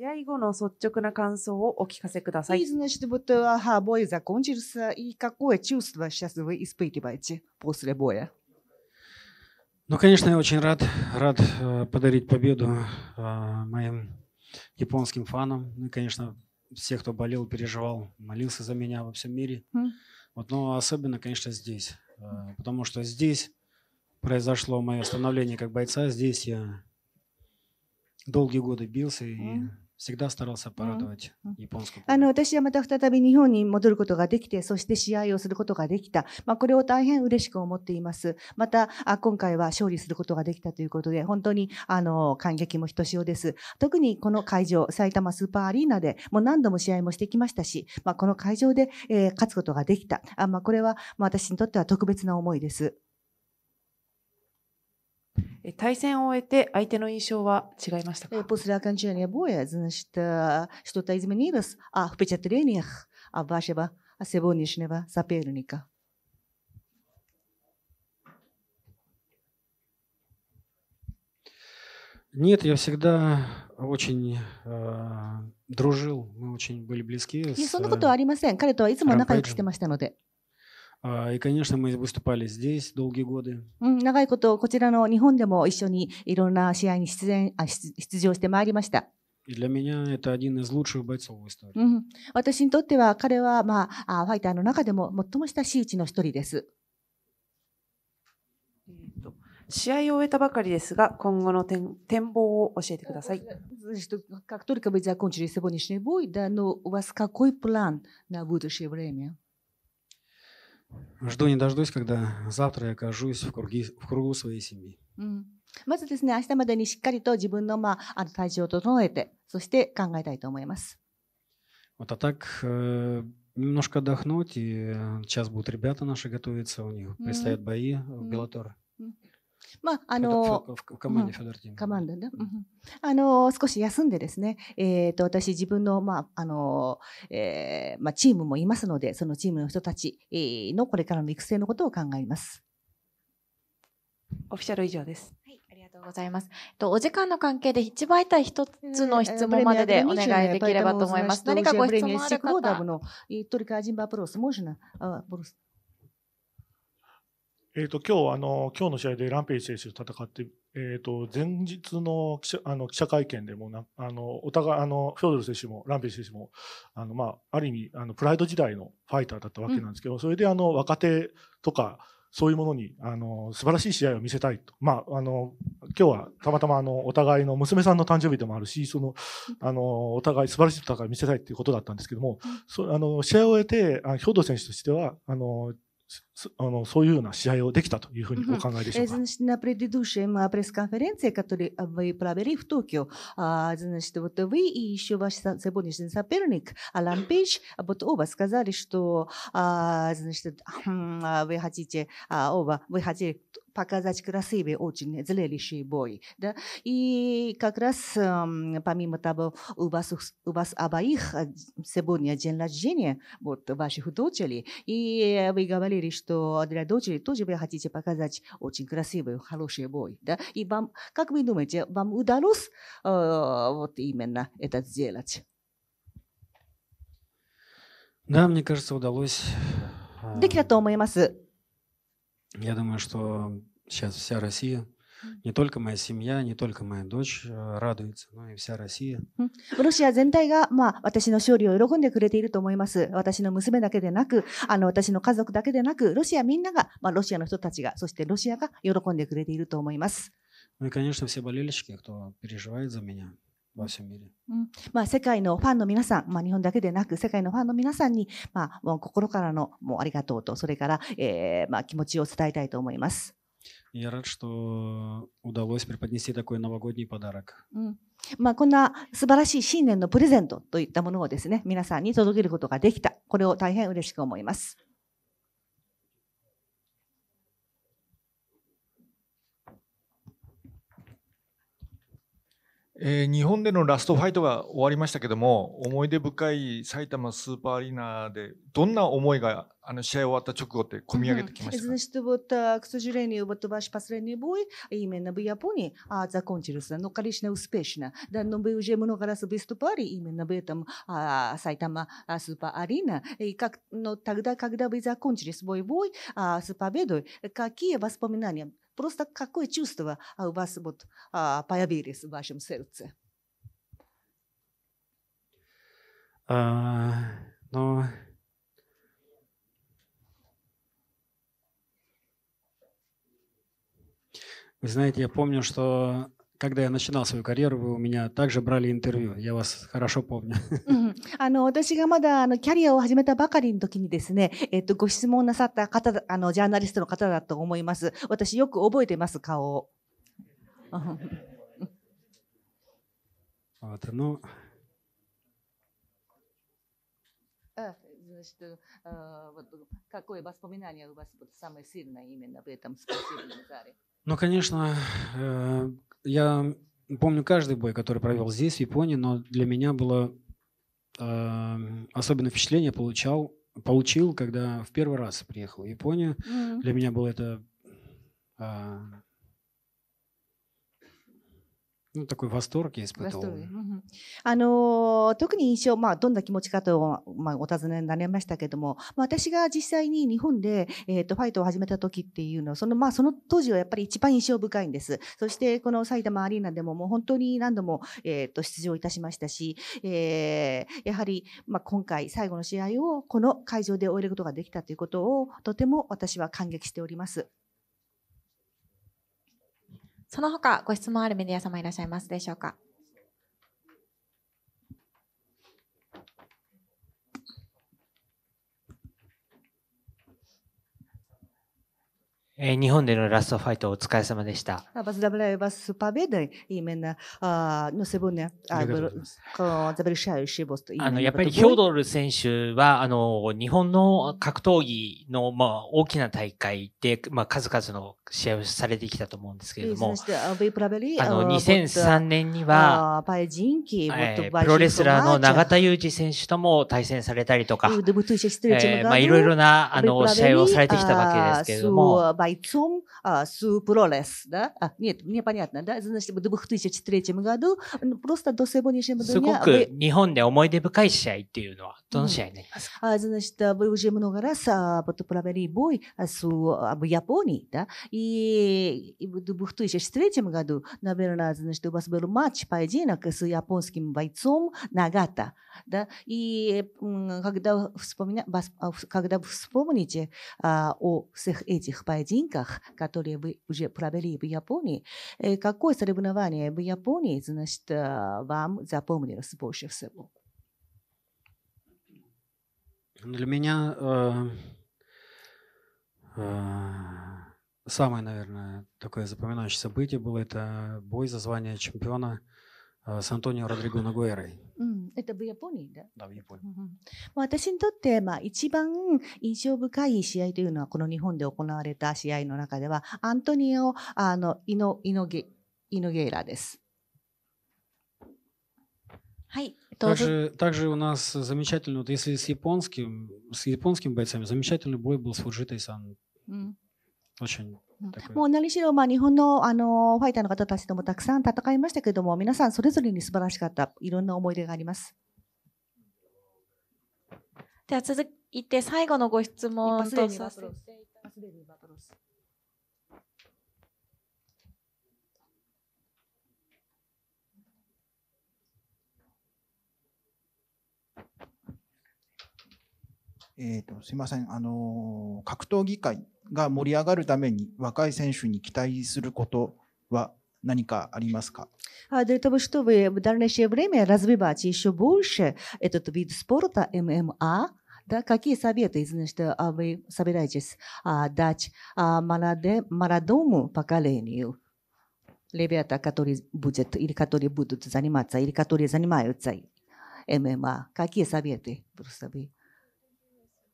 試合後の率直 на 感想をお聞かせください。И, э, Ну, конечно, я очень рад, рад э, подарить победу э, моим японским фанам. Ну, и, конечно, все, кто болел, переживал, молился за меня во всем мире. Mm. Вот, но особенно, конечно, здесь, потому что здесь произошло мое становление как бойца. Здесь я долгие годы бился mm. и あの私はまた再び日本に戻ることができて、そして試合をすることができた、まあ、これを大変嬉しく思っています。またあ今回は勝利することができたということで、本当にあの感激もひとしおです。特にこの会場、埼玉スーパーアリーナでもう何度も試合もしてきましたし、まあ、この会場で、えー、勝つことができた、あまあ、これは、まあ、私にとっては特別な思いです。対戦を終えて相手の印象は違いましたか После окончания боя, значит, что-то изменилось о впечатлениях вашего сегодняшнего соперника? Нет, я всегда очень э, дружил, мы очень были близки. いや、そんなことはありません。彼とはいつも仲良くしてましたので。И, конечно, мы выступали здесь долгие годы. 長いことこちらの日本でも一緒にいろんな試合に出演あ出場してまいりました。И для меня это один из лучших бойцов в истории. うん、私にとっては彼は、まあ、ファイターの中でも最も親しいうちの一人です。試合を終えたばかりですが、今後の展展望を教えてください。Как только вы закончили сегодняшний бой, да, но у вас какой план на будущее время? Жду не дождусь, когда завтра я окажусь в, круги, в кругу своей семьи. まずですね、明日までにしっかりと自分の,、まあ、あの体調を整えて、そして考えたいと思います。Вот, а так, э, немножко отдохнуть, и сейчас э, будут ребята наши готовиться, у них предстоят бои э, в Белоторе. まあ、あの、あの、少し休んでですね、えっ、ー、と、私自分の、まあ、あの、えー、まあ、チームもいますので、そのチームの人たちのこれからの育成のことを考えます。オフィシャル以上です。はい、ありがとうございます。とお時間の関係で一番媒体一つの質問まででお願いできればと思います。何かご質問ある方。えーと、今日あの今日の試合でランペイジ選手と戦って、えーと、前日の記者あの記者会見でもなあのお互いあのフョードル選手もランペイジ選手もあの、まあ、ある意味あのプライド時代のファイターだったわけなんですけど、うん、それであの若手とかそういうものにあの素晴らしい試合を見せたいと、まあ、あの今日はたまたまあのお互いの娘さんの誕生日でもあるしそのあのお互い素晴らしい戦いを見せたいということだったんですけども、うん、そあの試合を終えてあの兵ル選手としてはあのあのそういうような試合をできたというふうにお考えでしょうか。Значит, на предыдущей пресс-конференции, которую вы провели в Токио, значит, вот вы и еще ваш сегодняшний соперник Алан Пейдж, вот оба сказали, что значит, вы хотите, оба, вы хотели показать красивые, очень зрелищные бои, Да? И как раз эм, помимо того, у вас, у вас обоих э, сегодня день рождения, вот ваших дочерей, и вы говорили, что для дочери тоже вы хотите показать очень красивый, хороший бой. Да? И вам, как вы думаете, вам удалось э, вот именно это сделать? Да, мне кажется, удалось. できたと思います。я думаю, что сейчас вся Россия, не только моя семья, не только моя дочь э, радуется, но и вся Россия. Россия ロシア全体が、まあ、私の勝利を喜んでくれていると思います。私の娘だけでなく、あの私の家族だけでなく、ロシアみんなが、まあ、ロシアの人たちが、そしてロシアが喜んでくれていると思います。Ну и, конечно, все болельщики, кто переживает за меня. まあ、世界のファンの皆さん、まあ、日本だけでなく世界のファンの皆さんに、まあ、もう心からのもうありがとうとそれから、えーまあ、気持ちを伝えたいと思います。Я рад, что удалось преподнести такой новогодний подарок. まあ、こんな素晴らしい新年のプレゼントといったものをですね、皆さんに届けることができた。これを大変嬉しく思います。えー、日本でのラストファイトが終わりましたけども思い出深い埼玉スーパーアリーナでどんな思いがあの試合終わった直後って込み上げてきました、Значит, вот, к сожалению, вот ваш последний бой именно в Японии а, закончился, но, конечно, успешно. Да, но вы уже много раз выступали именно в этом а, Сайтама Супа Арина. И как, но тогда, когда вы закончили свой бой а, с победой, какие воспоминания? Просто какое чувство а, у вас вот, а, появилось в вашем сердце? А, ну, вы знаете, я помню, что когда я начинал свою карьеру, вы у меня также брали интервью. Я вас хорошо помню. あの私がまだあのキャリアを始めたばかりの時にですね、えっとご質問なさった方あのジャーナリストの方だと思います。私よく覚えてます顔を。вот, а, ну, ну значит, э, э вот, э, какое воспоминание у вас вот, самое сильное именно в этом спортивном зале? Ну, конечно, э, я помню каждый бой, который провел здесь, в Японии, но для меня было э, особенное впечатление получал, получил, когда в первый раз приехал в Японию. Mm-hmm. Для меня было это э, Ну, такой восторг я испытал. Восторг. あの特に印象、まあ、どんな気持ちかと、まあ、お尋ねになりましたけれども、まあ、私が実際に日本で、えー、とファイトを始めた時っていうのはその,、まあ、その当時はやっぱり一番印象深いんです。そしてこの埼玉アリーナでももう本当に何度も、えー、と出場いたしましたし、えー、やはり、まあ、今回最後の試合をこの会場で終えることができたということをとても私は感激しております。その他ご質問あるメディア様いらっしゃいますでしょうか。日本でのラストファイトお疲れ様でした。あの、やっぱりヒョードル選手は、あの、日本の格闘技の、まあ、大きな大会で、まあ、数々の試合をされてきたと思うんですけれども、あの、2003年には、プロレスラーの永田裕二選手とも対戦されたりとか、まあ、いろいろな、あの、試合をされてきたわけですけれども、бойцом а, Супролес, да? А, нет, мне понятно, да? Значит, в 2003 году ну, просто до сегодняшнего дня... Вы... 日本で思い出深い試合っていうのはどの試合になりますか、mm. а, значит, а, вы уже много раз а, провели бой а, с, в Японии, да? И в 2003 году, наверное, значит, у вас был матч, поединок с японским бойцом Нагата, да? И когда, вспомня... А, когда вспомните а, о всех этих поединках, поединках, которые вы уже провели в Японии, э, какое соревнование в Японии, значит, э, вам запомнилось больше всего? Ну, для меня э, э, самое, наверное, такое запоминающее событие было это бой за звание чемпиона с Антонио Родриго Нагуэрой. うん、えっと、ヤポニーだ。ダビヤポニー。私にとって、まあ、一番印象深い試合というのは、この日本で行われた試合の中では、アントニオ、あの、イノ、イノゲ、イノゲイラです。はい。Также, также у нас замечательный, вот если с японским, с японскими бойцами, замечательный бой был с Фуджитой Сан. うんもう何しろまあ日本のあのファイターの方たちともたくさん戦いましたけれども皆さんそれぞれに素晴らしかったいろんな思い出があります。では続いて最後のご質問とさせていただきます。えーと、とすみません、あの格闘技界が盛り上がるために若い選手に期待することは何かありますか Для того, чтобы в дальнейшее время развивать еще больше этот вид спорта ММА, да, какие советы значит, а вы собираетесь а, дать а, молоде, молодому поколению? Ребята, которые будут или которые будут заниматься, или которые занимаются ММА, какие советы просто вы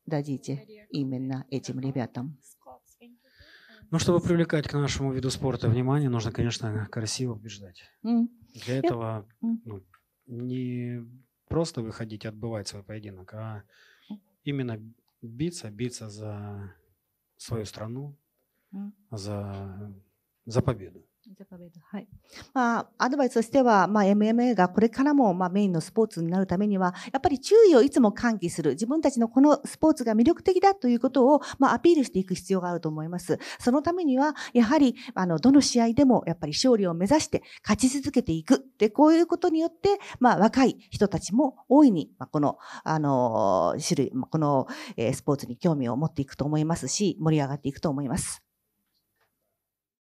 дадите именно этим ребятам? Ну, чтобы привлекать к нашему виду спорта внимание, нужно, конечно, красиво убеждать. Mm. Для этого mm. ну, не просто выходить и отбывать свой поединок, а именно биться, биться за свою страну, mm. за, за победу. はい。まあ、アドバイスとしては、まあ、MMA がこれからも、まあ、メインのスポーツになるためには、やっぱり注意をいつも喚起する。自分たちのこのスポーツが魅力的だということを、まあ、アピールしていく必要があると思います。そのためには、やはり、あの、どの試合でも、やっぱり勝利を目指して、勝ち続けていく。で、こういうことによって、まあ、若い人たちも、大いに、まあ、この、あの、種類、この、えー、スポーツに興味を持っていくと思いますし、盛り上がっていくと思います。